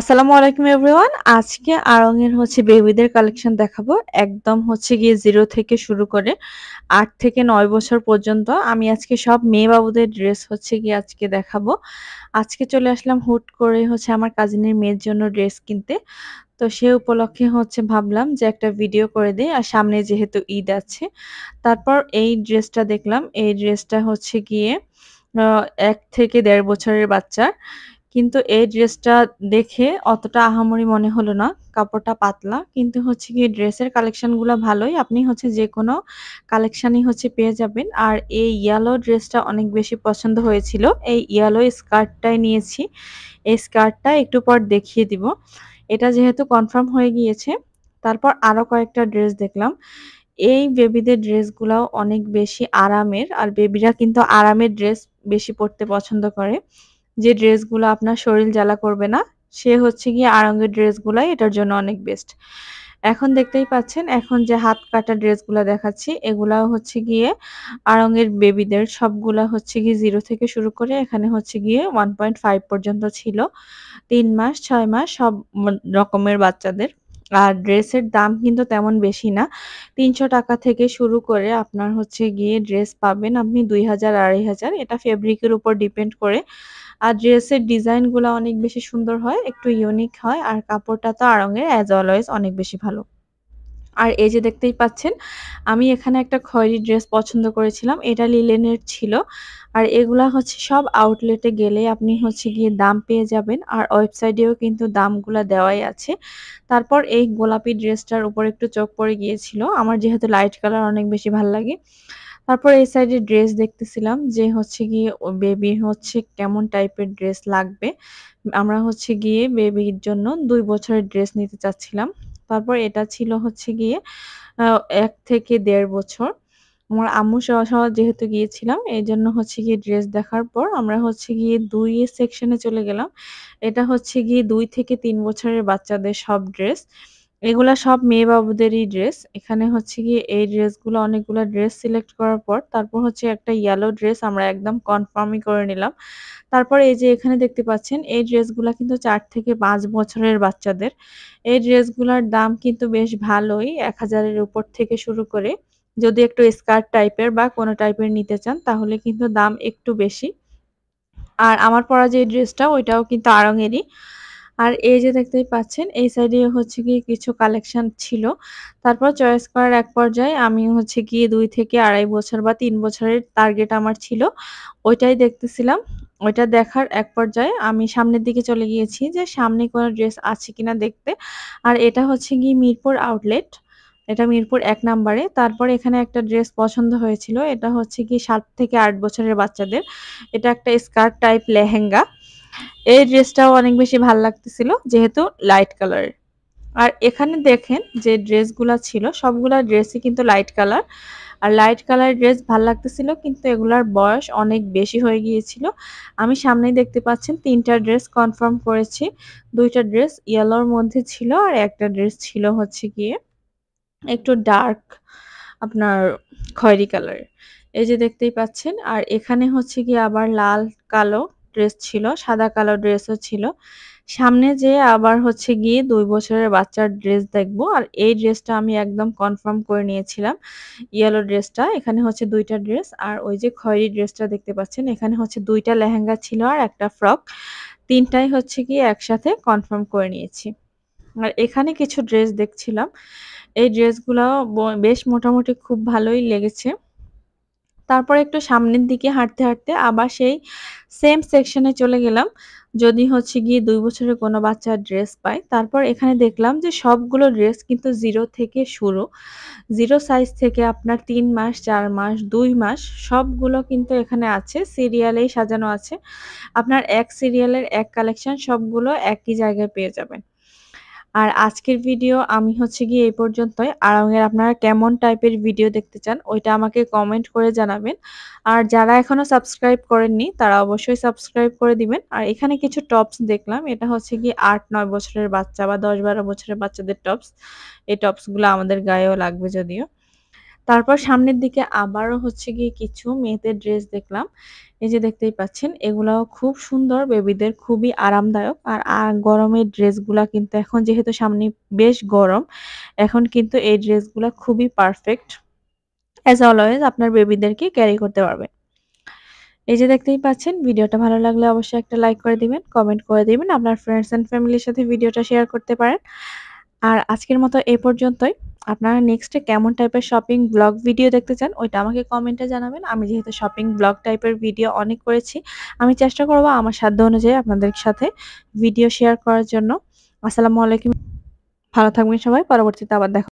আসসালামু আলাইকুম এভরিওয়ান আজকে আরং এর হচ্ছে বেবিদের কালেকশন দেখাবো একদম হচ্ছে গিয়ে জিরো থেকে শুরু করে আট থেকে নয় বছর পর্যন্ত আমি আজকে সব মেয়ে বাবুদের ড্রেস হচ্ছে গিয়ে আজকে দেখাবো আজকে চলে আসলাম হুট করে হচ্ছে আমার কাজিনের মেয়ের জন্য ড্রেস কিনতে তো সে উপলক্ষে হচ্ছে ভাবলাম যে একটা ভিডিও করে দিই আর সামনে যেহেতু ঈদ আছে তারপর এই ড্রেসটা দেখলাম এই ড্রেসটা হচ্ছে গিয়ে এক থেকে দেড় বছরের বাচ্চার কিন্তু এই ড্রেসটা দেখে অতটা আহামরি মনে হলো না কাপড়টা পাতলা কিন্তু হচ্ছে কি ড্রেসের কালেকশনগুলো ভালোই আপনি হচ্ছে যে কোনো কালেকশানই হচ্ছে পেয়ে যাবেন আর এই ইয়েলো ড্রেসটা অনেক বেশি পছন্দ হয়েছিল এই ইয়েলো স্কার্টটাই নিয়েছি এই স্কার্টটা একটু পর দেখিয়ে দিব এটা যেহেতু কনফার্ম হয়ে গিয়েছে তারপর আরও কয়েকটা ড্রেস দেখলাম এই বেবিদের ড্রেসগুলাও অনেক বেশি আরামের আর বেবিরা কিন্তু আরামের ড্রেস বেশি পরতে পছন্দ করে যে ড্রেসগুলো আপনার শরীর জ্বালা করবে না সে হচ্ছে গিয়ে আরঙ্গের ড্রেসগুলাই এটার জন্য অনেক বেস্ট এখন দেখতেই পাচ্ছেন এখন যে হাত কাটা ড্রেসগুলো দেখাচ্ছি এগুলা হচ্ছে গিয়ে আরঙ্গের বেবিদের সবগুলা হচ্ছে গিয়ে জিরো থেকে শুরু করে এখানে হচ্ছে গিয়ে ওয়ান পয়েন্ট ফাইভ পর্যন্ত ছিল তিন মাস ছয় মাস সব রকমের বাচ্চাদের আর ড্রেসের দাম কিন্তু তেমন বেশি না তিনশো টাকা থেকে শুরু করে আপনার হচ্ছে গিয়ে ড্রেস পাবেন আপনি দুই হাজার আড়াই হাজার এটা ফেব্রিকের উপর ডিপেন্ড করে আর ড্রেসের ডিজাইনগুলো অনেক বেশি সুন্দর হয় একটু ইউনিক হয় আর কাপড়টা তো আরঙের অ্যাজ অলওয়েজ অনেক বেশি ভালো আর এই যে দেখতেই পাচ্ছেন আমি এখানে একটা খয়েরি ড্রেস পছন্দ করেছিলাম এটা লিলেনের ছিল আর এগুলা হচ্ছে সব আউটলেটে গেলে আপনি হচ্ছে গিয়ে দাম পেয়ে যাবেন আর ওয়েবসাইটেও কিন্তু দামগুলা দেওয়াই আছে তারপর এই গোলাপি ড্রেসটার উপর একটু চোখ পড়ে গিয়েছিল আমার যেহেতু লাইট কালার অনেক বেশি ভাল লাগে তারপর এই সাইডে ড্রেস দেখতেছিলাম যে হচ্ছে গিয়ে বেবি হচ্ছে কেমন টাইপের ড্রেস লাগবে আমরা হচ্ছে গিয়ে বেবির জন্য দুই বছরের ড্রেস নিতে চাচ্ছিলাম তারপর এটা ছিল হচ্ছে গিয়ে এক থেকে দেড় বছর আমার আম্মু সহ যেহেতু গিয়েছিলাম এই জন্য হচ্ছে গিয়ে ড্রেস দেখার পর আমরা হচ্ছে গিয়ে দুই সেকশনে চলে গেলাম এটা হচ্ছে গিয়ে দুই থেকে তিন বছরের বাচ্চাদের সব ড্রেস এগুলা সব মেয়ে বাবুদেরই ড্রেস এখানে হচ্ছে গিয়ে এই ড্রেসগুলো অনেকগুলো ড্রেস সিলেক্ট করার পর তারপর হচ্ছে একটা ইয়েলো ড্রেস আমরা একদম কনফার্মই করে নিলাম তারপর এই যে এখানে দেখতে পাচ্ছেন এই ড্রেসগুলা কিন্তু চার থেকে পাঁচ বছরের বাচ্চাদের এই ড্রেসগুলোর দাম কিন্তু বেশ ভালোই এক হাজারের উপর থেকে শুরু করে যদি একটু স্কার্ট টাইপের বা কোনো টাইপের নিতে চান তাহলে কিন্তু দাম একটু বেশি আর আমার পরা যে ড্রেসটা ওইটাও কিন্তু আড়ঙেরই আর এই যে দেখতেই পাচ্ছেন এই সাইডে হচ্ছে কি কিছু কালেকশন ছিল তারপর চয়েস করার এক পর্যায়ে আমি হচ্ছে কি দুই থেকে আড়াই বছর বা তিন বছরের টার্গেট আমার ছিল ওইটাই দেখতেছিলাম ওইটা দেখার এক পর্যায়ে আমি সামনের দিকে চলে গিয়েছি যে সামনে কোনো ড্রেস আছে কিনা দেখতে আর এটা হচ্ছে কি মিরপুর আউটলেট এটা মিরপুর এক নাম্বারে তারপর এখানে একটা ড্রেস পছন্দ হয়েছিল এটা হচ্ছে কি সাত থেকে আট বছরের বাচ্চাদের এটা একটা স্কার্ট টাইপ লেহেঙ্গা এই ড্রেসটাও অনেক বেশি ভাল লাগতেছিল যেহেতু লাইট কালার আর এখানে দেখেন যে ড্রেসগুলো ছিল সবগুলা ড্রেসই কিন্তু লাইট কালার আর লাইট কালার ড্রেস ভাল লাগতেছিল কিন্তু এগুলার বয়স অনেক বেশি হয়ে গিয়েছিল আমি সামনেই দেখতে পাচ্ছেন তিনটা ড্রেস কনফার্ম করেছি দুইটা ড্রেস ইয়েলোর মধ্যে ছিল আর একটা ড্রেস ছিল হচ্ছে গিয়ে একটু ডার্ক আপনার খয়েরি কালার এই যে দেখতেই পাচ্ছেন আর এখানে হচ্ছে গিয়ে আবার লাল কালো ড্রেস ছিল সাদা কালো ড্রেসও ছিল সামনে যে আবার হচ্ছে গিয়ে দুই বছরের বাচ্চার ড্রেস দেখব আর এই ড্রেসটা আমি একদম কনফার্ম করে নিয়েছিলাম ইয়েলো ড্রেসটা এখানে হচ্ছে দুইটা ড্রেস আর ওই যে খয়েরি ড্রেসটা দেখতে পাচ্ছেন এখানে হচ্ছে দুইটা লেহেঙ্গা ছিল আর একটা ফ্রক তিনটাই হচ্ছে গিয়ে একসাথে কনফার্ম করে নিয়েছি আর এখানে কিছু ড্রেস দেখছিলাম এই ড্রেসগুলো বেশ মোটামুটি খুব ভালোই লেগেছে তারপর একটু সামনের দিকে হাঁটতে হাঁটতে আবার সেই সেম সেকশনে চলে গেলাম যদি হচ্ছে গিয়ে দুই বছরের কোনো বাচ্চার ড্রেস পাই তারপর এখানে দেখলাম যে সবগুলো ড্রেস কিন্তু জিরো থেকে শুরু জিরো সাইজ থেকে আপনার তিন মাস চার মাস দুই মাস সবগুলো কিন্তু এখানে আছে সিরিয়ালেই সাজানো আছে আপনার এক সিরিয়ালের এক কালেকশন সবগুলো একই জায়গায় পেয়ে যাবেন আর আজকের ভিডিও আমি হচ্ছে গিয়ে এই পর্যন্তই আরঙের আপনারা কেমন টাইপের ভিডিও দেখতে চান ওইটা আমাকে কমেন্ট করে জানাবেন আর যারা এখনও সাবস্ক্রাইব করেননি তারা অবশ্যই সাবস্ক্রাইব করে দিবেন আর এখানে কিছু টপস দেখলাম এটা হচ্ছে গিয়ে আট নয় বছরের বাচ্চা বা দশ বারো বছরের বাচ্চাদের টপস এই টপসগুলো আমাদের গায়েও লাগবে যদিও তারপর সামনের দিকে আবারও হচ্ছে গিয়ে কিছু মেয়েদের ড্রেস দেখলাম এই যে দেখতেই পাচ্ছেন এগুলাও খুব সুন্দর বেবিদের খুবই আরামদায়ক আর গরমের ড্রেসগুলা কিন্তু এখন যেহেতু সামনে বেশ গরম এখন কিন্তু এই ড্রেসগুলা খুবই পারফেক্ট অ্যাজ অলওয়েজ আপনার বেবিদেরকে ক্যারি করতে পারবে এই যে দেখতেই পাচ্ছেন ভিডিওটা ভালো লাগলে অবশ্যই একটা লাইক করে দিবেন কমেন্ট করে দিবেন আপনার ফ্রেন্ডস অ্যান্ড ফ্যামিলির সাথে ভিডিওটা শেয়ার করতে পারেন আর আজকের মতো এ পর্যন্তই আপনারা নেক্সটে কেমন টাইপের শপিং ব্লগ ভিডিও দেখতে চান ওইটা আমাকে কমেন্টে জানাবেন আমি যেহেতু শপিং ব্লগ টাইপের ভিডিও অনেক করেছি আমি চেষ্টা করব আমার সাধ্য অনুযায়ী আপনাদের সাথে ভিডিও শেয়ার করার জন্য আসসালামু আলাইকুম ভালো থাকবেন সবাই পরবর্তীতে আবার দেখা